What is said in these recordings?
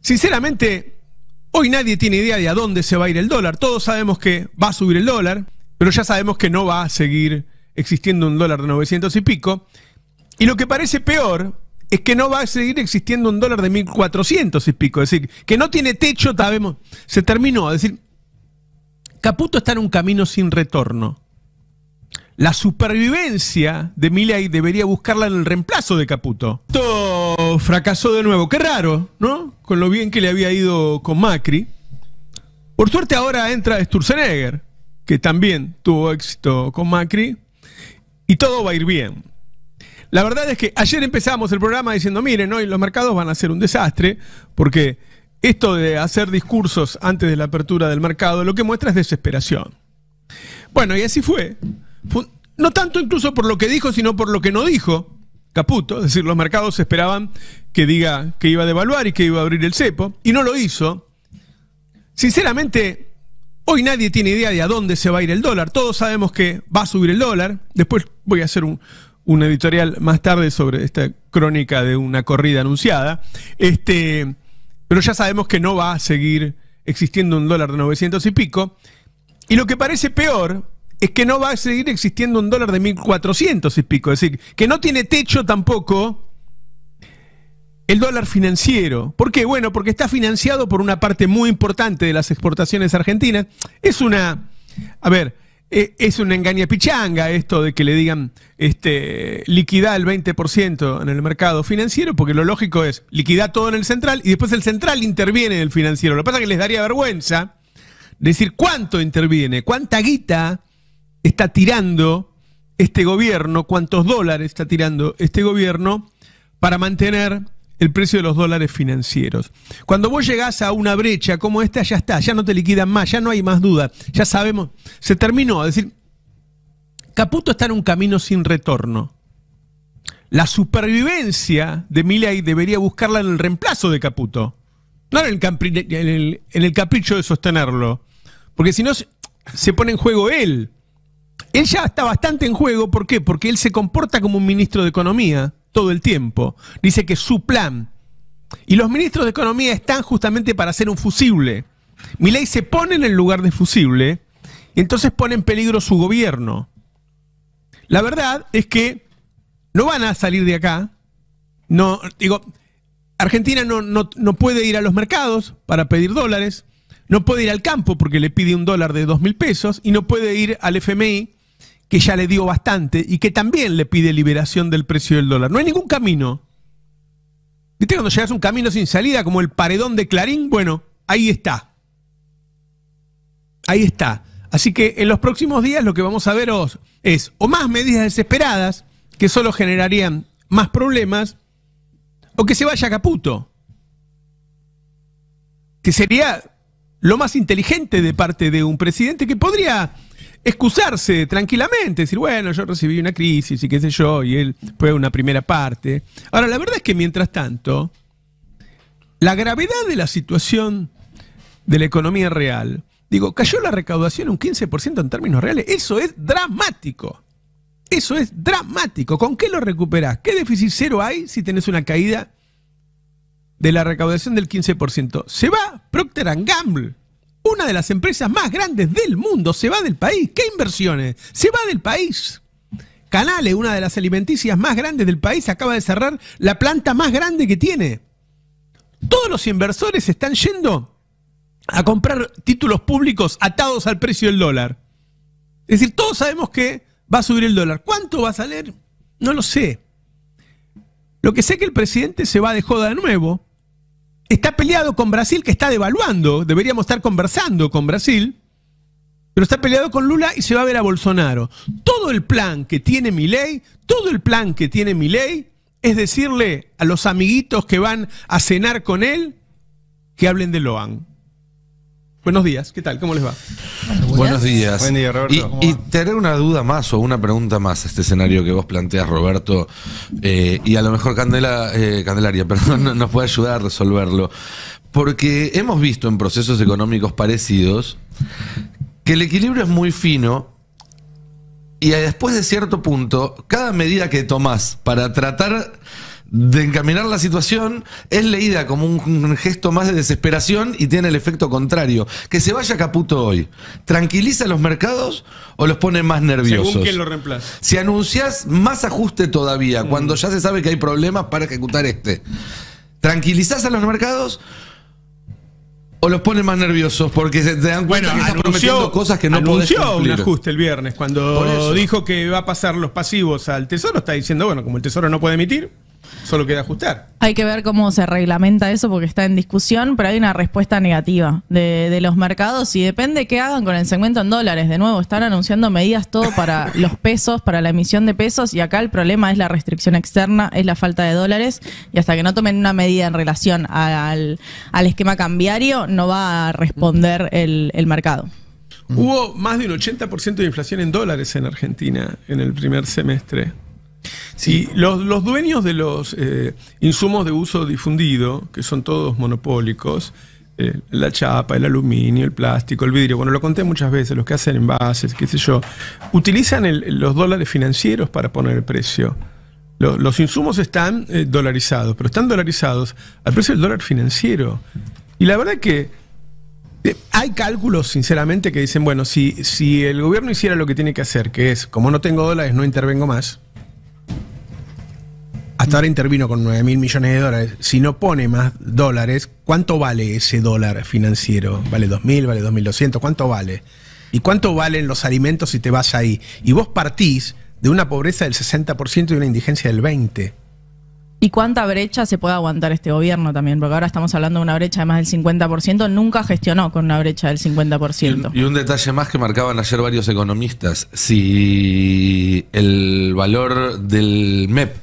Sinceramente, hoy nadie tiene idea de a dónde se va a ir el dólar. Todos sabemos que va a subir el dólar, pero ya sabemos que no va a seguir existiendo un dólar de 900 y pico. Y lo que parece peor es que no va a seguir existiendo un dólar de 1.400 y pico. Es decir, que no tiene techo, sabemos. Se terminó. Es decir, Caputo está en un camino sin retorno la supervivencia de Milei debería buscarla en el reemplazo de Caputo. Todo fracasó de nuevo. Qué raro, ¿no? Con lo bien que le había ido con Macri. Por suerte ahora entra Sturzenegger, que también tuvo éxito con Macri, y todo va a ir bien. La verdad es que ayer empezamos el programa diciendo, miren, hoy los mercados van a ser un desastre, porque esto de hacer discursos antes de la apertura del mercado, lo que muestra es desesperación. Bueno, y así fue. No tanto incluso por lo que dijo, sino por lo que no dijo Caputo. Es decir, los mercados esperaban que diga que iba a devaluar y que iba a abrir el cepo, y no lo hizo. Sinceramente, Hoy nadie tiene idea de a dónde se va a ir el dólar. Todos sabemos que va a subir el dólar. Después voy a hacer un, editorial más tarde sobre esta crónica de una corrida anunciada. Este, pero ya sabemos que no va a seguir existiendo un dólar de 900 y pico. Y lo que parece peor es que no va a seguir existiendo un dólar de 1.400 y pico. Es decir, que no tiene techo tampoco el dólar financiero. ¿Por qué? Bueno, porque está financiado por una parte muy importante de las exportaciones argentinas. Es una... A ver, eh, es una engaña pichanga esto de que le digan este, liquidá el 20% en el mercado financiero, porque lo lógico es liquidar todo en el central y después el central interviene en el financiero. Lo que pasa es que les daría vergüenza decir cuánto interviene, cuánta guita está tirando este gobierno, cuántos dólares está tirando este gobierno para mantener el precio de los dólares financieros. Cuando vos llegás a una brecha como esta, ya está, ya no te liquidan más, ya no hay más duda, ya sabemos, se terminó. Es decir, Caputo está en un camino sin retorno. La supervivencia de Milley debería buscarla en el reemplazo de Caputo, no en el, capricho de sostenerlo, porque si no se pone en juego él. Él ya está bastante en juego, ¿por qué? Porque él se comporta como un ministro de Economía todo el tiempo. Dice que su plan. Y los ministros de Economía están justamente para hacer un fusible. ley se pone en el lugar de fusible, y entonces pone en peligro su gobierno. La verdad es que no van a salir de acá. No, digo, Argentina no, no puede ir a los mercados para pedir dólares, no puede ir al campo porque le pide un dólar de dos mil pesos, y no puede ir al FMI que ya le dio bastante y que también le pide liberación del precio del dólar. No hay ningún camino. ¿Viste cuando llegas a un camino sin salida como el paredón de Clarín? Bueno, ahí está. Ahí está. Así que en los próximos días lo que vamos a ver es o más medidas desesperadas que solo generarían más problemas o que se vaya a Caputo. Que sería lo más inteligente de parte de un presidente que podría excusarse tranquilamente, decir, bueno, yo recibí una crisis y qué sé yo, y él fue una primera parte. Ahora, la verdad es que mientras tanto, la gravedad de la situación de la economía real, digo, cayó la recaudación un 15% en términos reales, eso es dramático. Eso es dramático. ¿Con qué lo recuperás? ¿Qué déficit cero hay si tenés una caída de la recaudación del 15%? Se va Procter and Gamble una de las empresas más grandes del mundo se va del país. ¿Qué inversiones? Se va del país. Canales, una de las alimenticias más grandes del país, acaba de cerrar la planta más grande que tiene. Todos los inversores están yendo a comprar títulos públicos atados al precio del dólar. Es decir, todos sabemos que va a subir el dólar. ¿Cuánto va a salir? No lo sé. Lo que sé es que el presidente se va de joda de nuevo está peleado con Brasil, que está devaluando, deberíamos estar conversando con Brasil, pero está peleado con Lula y se va a ver a Bolsonaro. Todo el plan que tiene mi ley, todo el plan que tiene mi ley, es decirle a los amiguitos que van a cenar con él que hablen de Loan. Buenos días, ¿qué tal? ¿Cómo les va? Buenos días. Buen día, Roberto. Y, y te una duda más o una pregunta más a este escenario que vos planteas, Roberto, eh, y a lo mejor Candela, eh, Candelaria, perdón, nos puede ayudar a resolverlo. Porque hemos visto en procesos económicos parecidos que el equilibrio es muy fino y después de cierto punto, cada medida que tomás para tratar de encaminar la situación es leída como un, gesto más de desesperación y tiene el efecto contrario. Que se vaya Caputo hoy, ¿tranquiliza los mercados o los pone más nerviosos? Según quién lo reemplaza. Si anuncias, más ajuste todavía, cuando mm. ya se sabe que hay problemas para ejecutar este, Tranquilizas a los mercados? ¿O los pone más nerviosos? Porque se te dan cuenta que estás prometiendo cosas que no anunció podés cumplir. un ajuste el viernes. Cuando dijo que va a pasar los pasivos al Tesoro, está diciendo, bueno, como el Tesoro no puede emitir, Solo queda ajustar. Hay que ver cómo se reglamenta eso porque está en discusión, pero hay una respuesta negativa de, los mercados y depende qué hagan con el segmento en dólares. De nuevo, están anunciando medidas todo para los pesos, para la emisión de pesos y acá el problema es la restricción externa, es la falta de dólares y hasta que no tomen una medida en relación al, esquema cambiario no va a responder el, el mercado. Hubo más de un 80% de inflación en dólares en Argentina en el primer semestre. Sí, los, dueños de los eh, insumos de uso difundido, que son todos monopólicos, eh, la chapa, el aluminio, el plástico, el vidrio, bueno, lo conté muchas veces, los que hacen envases, qué sé yo, utilizan los dólares financieros para poner el precio. Los, insumos están eh, dolarizados, pero están dolarizados al precio del dólar financiero. Y la verdad que hay cálculos, sinceramente, que dicen, bueno, si, si el gobierno hiciera lo que tiene que hacer, que es, como no tengo dólares, no intervengo más, hasta ahora intervino con 9 mil millones de dólares. Si no pone más dólares, ¿cuánto vale ese dólar financiero? ¿Vale 2.000? ¿Vale 2.200? ¿Cuánto vale? ¿Y cuánto valen los alimentos si te vas ahí? Y vos partís de una pobreza del 60% y una indigencia del 20%. ¿Y cuánta brecha se puede aguantar este gobierno también? Porque ahora estamos hablando de una brecha de más del 50%, nunca gestionó con una brecha del 50%. y un detalle más que marcaban ayer varios economistas, si el valor del MEP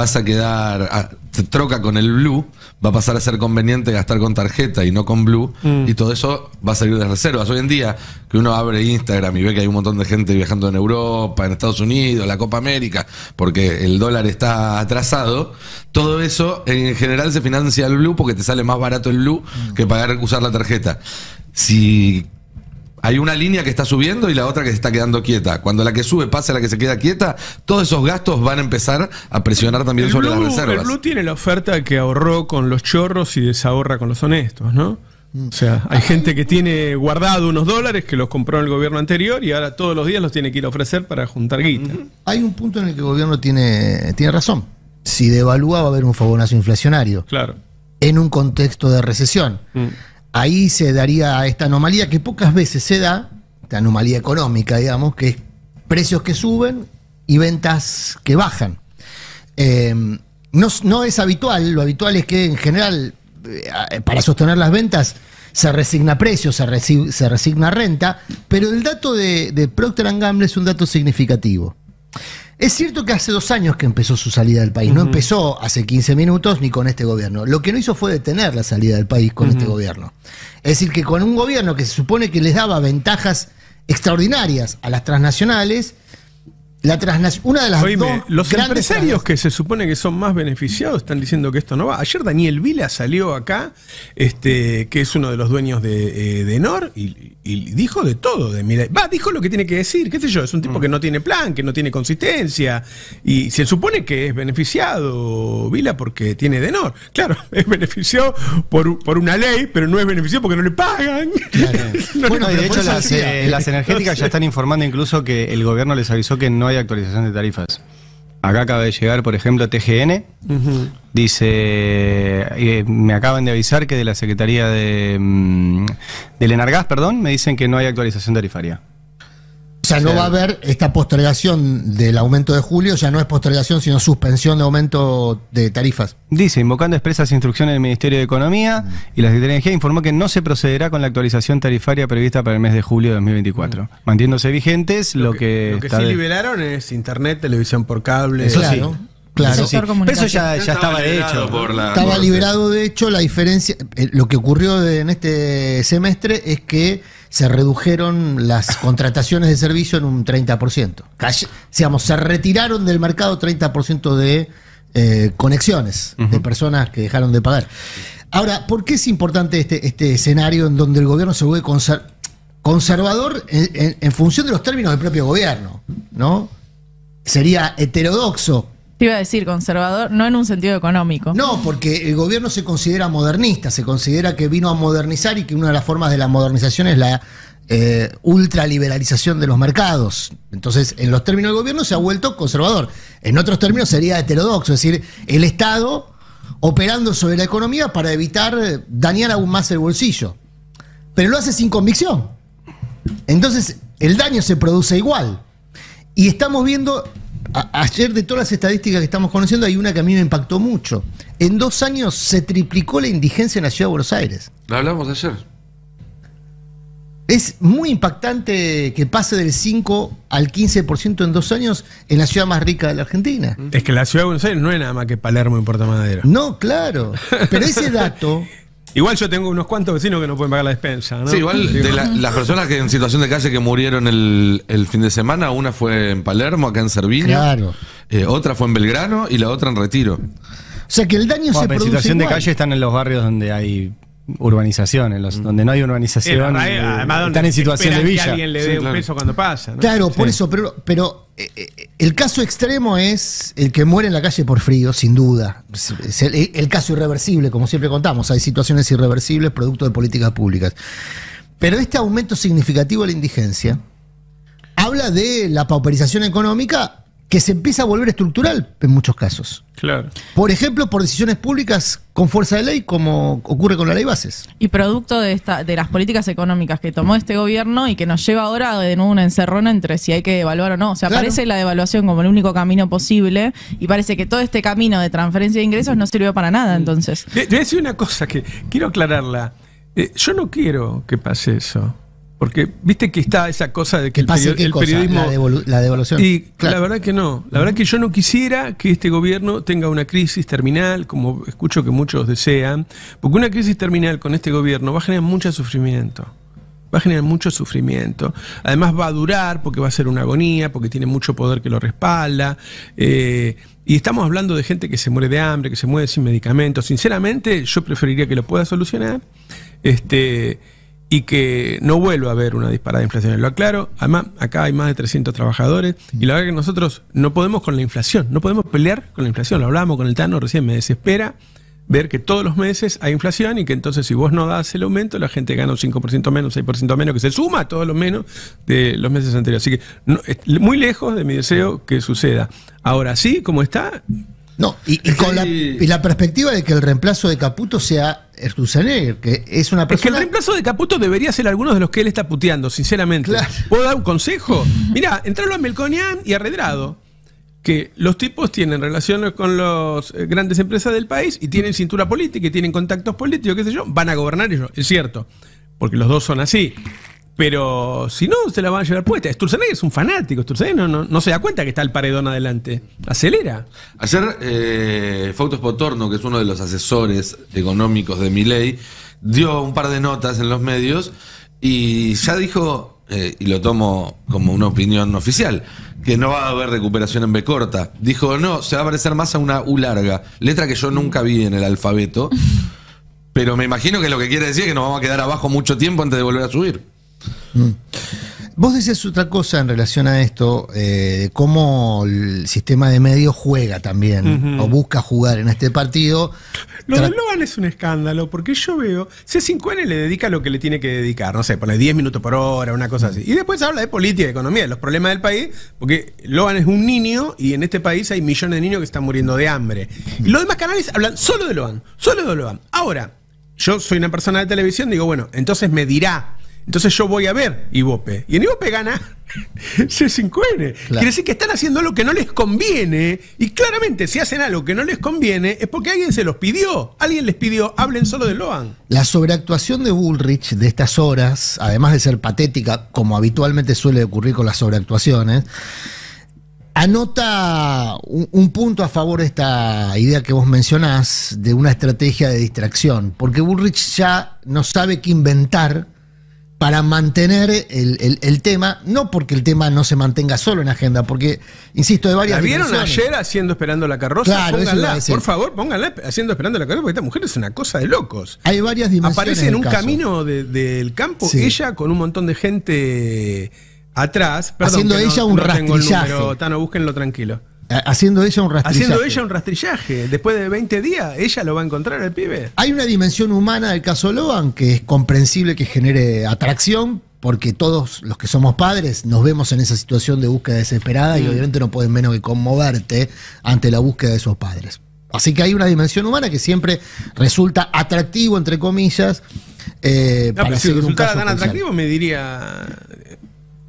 vas a quedar, te troca con el blue, va a pasar a ser conveniente gastar con tarjeta y no con blue, mm. y todo eso va a salir de reservas. Hoy en día, que uno abre Instagram y ve que hay un montón de gente viajando en Europa, en Estados Unidos, la Copa América, porque el dólar está atrasado, todo eso en general se financia el blue porque te sale más barato el blue mm. que pagar usar la tarjeta. Si hay una línea que está subiendo y la otra que se está quedando quieta. Cuando la que sube pasa a la que se queda quieta, todos esos gastos van a empezar a presionar también sobre las reservas. El tiene la oferta que ahorró con los chorros y desahorra con los honestos, ¿no? Mm. O sea, hay gente que tiene guardado unos dólares que los compró en el gobierno anterior y ahora todos los días los tiene que ir a ofrecer para juntar guita. Hay un punto en el que el gobierno tiene, tiene razón. Si devalúa va a haber un fogonazo inflacionario. Claro. En un contexto de recesión. Mm ahí se daría esta anomalía que pocas veces se da, esta anomalía económica, digamos, que es precios que suben y ventas que bajan. Eh, no, es habitual, lo habitual es que en general, eh, para sostener las ventas, se resigna precios, se, se resigna renta, pero el dato de, de Procter Gamble es un dato significativo. Es cierto que hace dos años que empezó su salida del país, no empezó hace 15 minutos ni con este gobierno. Lo que no hizo fue detener la salida del país con este gobierno. Es decir, que con un gobierno que se supone que les daba ventajas extraordinarias a las transnacionales, la una de las los empresarios que se supone que son más beneficiados están diciendo que esto no va. Ayer Daniel Vila salió acá, este, que es uno de los dueños de, eh, de Enor, y, dijo de todo. De mira, va, dijo lo que tiene que decir, qué sé yo, es un tipo mm. que no tiene plan, que no tiene consistencia, y se supone que es beneficiado Vila porque tiene de Enor. Claro, es beneficiado por, una ley, pero no es beneficiado porque no le pagan. bueno, de hecho las, eh, las energéticas ya están informando incluso que el gobierno les avisó que no hay actualización de tarifas. Acá acaba de llegar, por ejemplo, TGN. Dice, eh, me acaban de avisar que de la Secretaría de, mm, del perdón, me dicen que no hay actualización tarifaria sea, no va a haber esta postergación del aumento de julio, ya no es postergación, sino suspensión de aumento de tarifas. Dice, invocando expresas instrucciones del Ministerio de Economía mm. y la Secretaría de Energía informó que no se procederá con la actualización tarifaria prevista para el mes de julio de 2024. Mm. Mantiéndose vigentes, lo, que, Lo que sí liberaron es internet, televisión por cable. Eso claro. sí. Claro, eso ya, estaba, de hecho. La, estaba liberado, de hecho, la diferencia, eh, lo que ocurrió en este semestre es que se redujeron las contrataciones de servicio en un 30%. se retiraron del mercado 30% de eh, conexiones de personas que dejaron de pagar. Ahora, ¿por qué es importante este, este escenario en donde el gobierno se vuelve conservador en, en función de los términos del propio gobierno? ¿No? Sería heterodoxo te iba a decir conservador, no en un sentido económico. No, porque el gobierno se considera modernista, se considera que vino a modernizar y que una de las formas de la modernización es la eh, ultraliberalización de los mercados. Entonces, en los términos del gobierno se ha vuelto conservador. En otros términos sería heterodoxo, es decir, el Estado operando sobre la economía para evitar eh, dañar aún más el bolsillo. Pero lo hace sin convicción. Entonces, el daño se produce igual. Y estamos viendo ayer de todas las estadísticas que estamos conociendo hay una que a mí me impactó mucho. En dos años se triplicó la indigencia en la ciudad de Buenos Aires. Lo hablamos de ayer. Es muy impactante que pase del 5 al 15% en dos años en la ciudad más rica de la Argentina. Es que la ciudad de Buenos Aires no es nada más que Palermo y Puerto Madero. No, claro. Pero ese dato Igual yo tengo unos cuantos vecinos que no pueden pagar la despensa, ¿no? Sí, igual de las personas que en situación de calle que murieron el, fin de semana, una fue en Palermo, acá en Cerviño, eh, otra fue en Belgrano y la otra en Retiro. O sea que el daño se produce en situación de calle están en los barrios donde hay urbanización, en los, mm. donde no hay urbanización, eh, están en situación de villa. claro. cuando Claro, por eso, pero, pero eh, eh, el caso extremo es el que muere en la calle por frío, sin duda. Es el, caso irreversible, como siempre contamos, hay situaciones irreversibles producto de políticas públicas. Pero este aumento significativo de la indigencia habla de la pauperización económica que se empieza a volver estructural en muchos casos. Claro. Por ejemplo, por decisiones públicas con fuerza de ley, como ocurre con la ley bases. Y producto de, esta, de las políticas económicas que tomó este gobierno y que nos lleva ahora de nuevo una encerrona entre si hay que devaluar o no. O sea, parece la devaluación como el único camino posible y parece que todo este camino de transferencia de ingresos no sirvió para nada entonces. Te voy a decir una cosa que quiero aclararla. Eh, yo no quiero que pase eso. Porque viste que está esa cosa de que, el, periodismo. La, devolución. Y la verdad que no. La verdad que yo no quisiera que este gobierno tenga una crisis terminal, como escucho que muchos desean, porque una crisis terminal con este gobierno va a generar mucho sufrimiento. Va a generar mucho sufrimiento. Además va a durar porque va a ser una agonía, porque tiene mucho poder que lo respalda. Eh, y estamos hablando de gente que se muere de hambre, que se muere sin medicamentos. Sinceramente, yo preferiría que lo pueda solucionar. Este y que no vuelva a haber una disparada de inflación. Lo aclaro, además acá hay más de 300 trabajadores y la verdad que nosotros no podemos con la inflación, no podemos pelear con la inflación. Lo hablábamos con el Tano recién, me desespera ver que todos los meses hay inflación y que entonces si vos no das el aumento, la gente gana un 5% menos, un 6% menos, que se suma a todos los menos de los meses anteriores. Así que no, muy lejos de mi deseo que suceda. Ahora sí, como está, no, y, con la, perspectiva de que el reemplazo de Caputo sea Ertusenegger, que es una persona. Es que el reemplazo de Caputo debería ser algunos de los que él está puteando, sinceramente. ¿Puedo dar un consejo? Mira, entrarlo a Melconian y Arredrado que los tipos tienen relaciones con las eh, grandes empresas del país y tienen cintura política y tienen contactos políticos, qué sé yo, van a gobernar ellos, es cierto, porque los dos son así. Pero si no, se la van a llevar puesta. Sturzenegger es un fanático. no, se da cuenta que está el paredón adelante. Acelera. Ayer, eh, Fautos Potorno, que es uno de los asesores económicos de ley dio un par de notas en los medios y ya dijo, eh, y lo tomo como una opinión oficial, que no va a haber recuperación en B corta. Dijo, no, se va a parecer más a una U larga, letra que yo nunca vi en el alfabeto. Pero me imagino que lo que quiere decir es que nos vamos a quedar abajo mucho tiempo antes de volver a subir. Mm. Vos decías otra cosa en relación a esto, eh, cómo el sistema de medios juega también o busca jugar en este partido. Lo de Logan es un escándalo, porque yo veo, C5N le dedica lo que le tiene que dedicar, no sé, pone 10 minutos por hora, una cosa así. Y después habla de política, de economía, de los problemas del país, porque Logan es un niño y en este país hay millones de niños que están muriendo de hambre. los demás canales hablan solo de Logan, solo de Logan. Ahora, yo soy una persona de televisión, digo, bueno, entonces me dirá entonces yo voy a ver Ivope, Y en Ivope gana C5N. Quiere decir que están haciendo lo que no les conviene. Y claramente, si hacen algo que no les conviene, es porque alguien se los pidió. Alguien les pidió, hablen solo de Loan. La sobreactuación de Bullrich de estas horas, además de ser patética, como habitualmente suele ocurrir con las sobreactuaciones, anota un, un, punto a favor de esta idea que vos mencionás de una estrategia de distracción. Porque Bullrich ya no sabe qué inventar para mantener el, tema, no porque el tema no se mantenga solo en agenda, porque, insisto, de varias ¿La vieron ayer haciendo Esperando la Carroza? pónganla, por favor, pónganla haciendo Esperando la Carroza, porque esta mujer es una cosa de locos. Hay varias dimensiones. Aparece en un camino del campo, ella con un montón de gente atrás. Perdón, Haciendo ella un no pero Número, Tano, búsquenlo tranquilo. Eh, haciendo ella un rastrillaje. Haciendo ella un rastrillaje. Después de 20 días, ella lo va a encontrar el pibe. Hay una dimensión humana del caso Loan que es comprensible que genere atracción, porque todos los que somos padres nos vemos en esa situación de búsqueda desesperada y mm. obviamente no pueden menos que conmoverte ante la búsqueda de esos padres. Así que hay una dimensión humana que siempre resulta atractivo, entre comillas. Eh, si resultara tan atractivo, me diría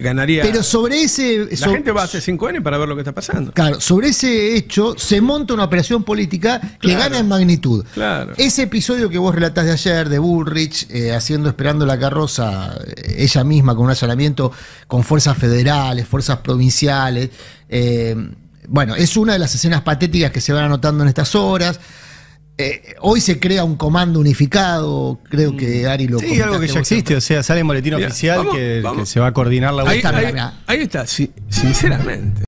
ganaría. Pero sobre ese. La gente va a hacer 5 n para ver lo que está pasando. Claro, sobre ese hecho se monta una operación política que gana en magnitud. Claro. Ese episodio que vos relatás de ayer, de Bullrich, eh, haciendo, esperando la carroza, eh, ella misma con un allanamiento con fuerzas federales, fuerzas provinciales. Eh, bueno, es una de las escenas patéticas que se van anotando en estas horas. Eh, hoy se crea un comando unificado, creo que mm. Ari lo Sí, algo que ya existe, o sea, sale el boletín oficial que, se va a coordinar la Ahí, ahí- está, sinceramente.